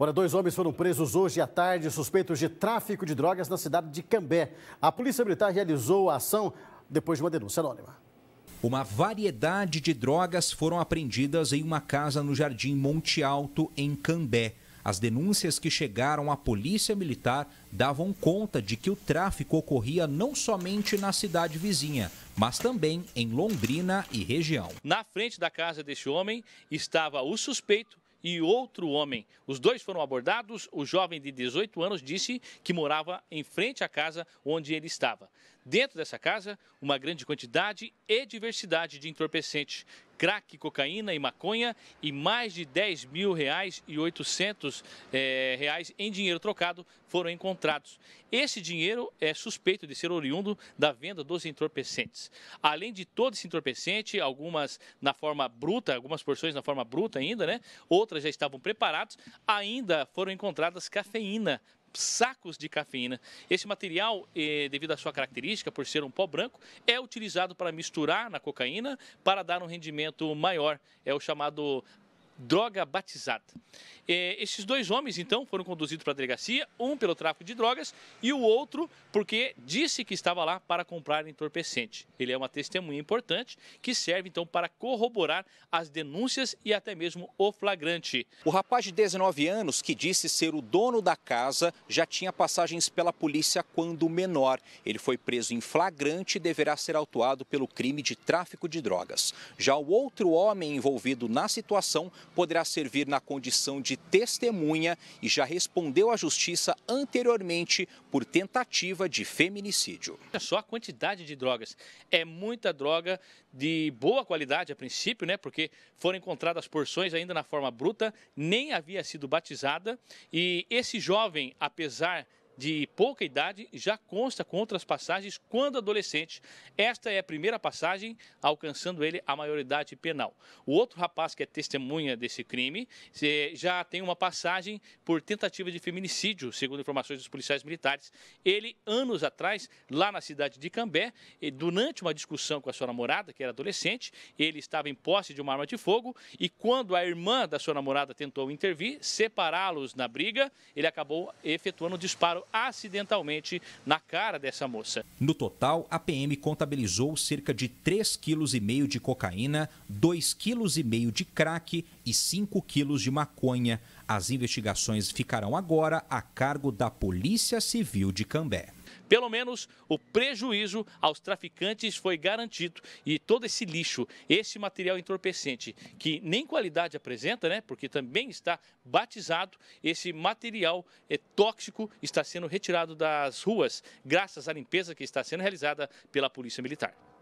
Ora, dois homens foram presos hoje à tarde, suspeitos de tráfico de drogas na cidade de Cambé. A Polícia Militar realizou a ação depois de uma denúncia anônima. Uma variedade de drogas foram apreendidas em uma casa no Jardim Monte Alto, em Cambé. As denúncias que chegaram à Polícia Militar davam conta de que o tráfico ocorria não somente na cidade vizinha, mas também em Londrina e região. Na frente da casa deste homem estava o suspeito e outro homem. Os dois foram abordados. O jovem de 18 anos disse que morava em frente à casa onde ele estava. Dentro dessa casa, uma grande quantidade e diversidade de entorpecentes crack, cocaína e maconha e mais de 10 mil reais e 800 é, eh, reais em dinheiro trocado foram encontrados. Esse dinheiro é suspeito de ser oriundo da venda dos entorpecentes. Além de todo esse entorpecente, algumas na forma bruta, algumas porções na forma bruta ainda, né? Outras já estavam preparadas, ainda foram encontradas cafeína sacos de cafeína. Esse material, eh, devido à sua característica, por ser um pó branco, é utilizado para misturar na cocaína para dar um rendimento maior. É o chamado droga batizada. É, esses dois homens, então, foram conduzidos para a delegacia, um pelo tráfico de drogas e o outro porque disse que estava lá para comprar entorpecente. Ele é uma testemunha importante que serve, então, para corroborar as denúncias e até mesmo o flagrante. O rapaz de 19 anos, que disse ser o dono da casa, já tinha passagens pela polícia quando menor. Ele foi preso em flagrante e deverá ser autuado pelo crime de tráfico de drogas. Já o outro homem envolvido na situação poderá servir na condição de testemunha e já respondeu à justiça anteriormente por tentativa de feminicídio. Olha só a quantidade de drogas. É muita droga de boa qualidade a princípio, né? Porque foram encontradas porções ainda na forma bruta, nem havia sido batizada. E esse jovem, apesar de pouca idade já consta com outras passagens quando adolescente. Esta é a primeira passagem, alcançando ele a maioridade penal. O outro rapaz que é testemunha desse crime eh, já tem uma passagem por tentativa de feminicídio, segundo informações dos policiais militares. Ele, anos atrás, lá na cidade de Cambé, eh, durante uma discussão com a sua namorada, que era adolescente, ele estava em posse de uma arma de fogo e quando a irmã da sua namorada tentou intervir, separá-los na briga, ele acabou efetuando um disparo acidentalmente na cara dessa moça. No total, a PM contabilizou cerca de 3,5 kg de cocaína, 2,5 kg de crack e 5 quilos de maconha. As investigações ficarão agora a cargo da Polícia Civil de Cambé. Pelo menos o prejuízo aos traficantes foi garantido e todo esse lixo, esse material entorpecente, que nem qualidade apresenta, né, porque também está batizado, esse material é tóxico está sendo retirado das ruas, graças à limpeza que está sendo realizada pela Polícia Militar.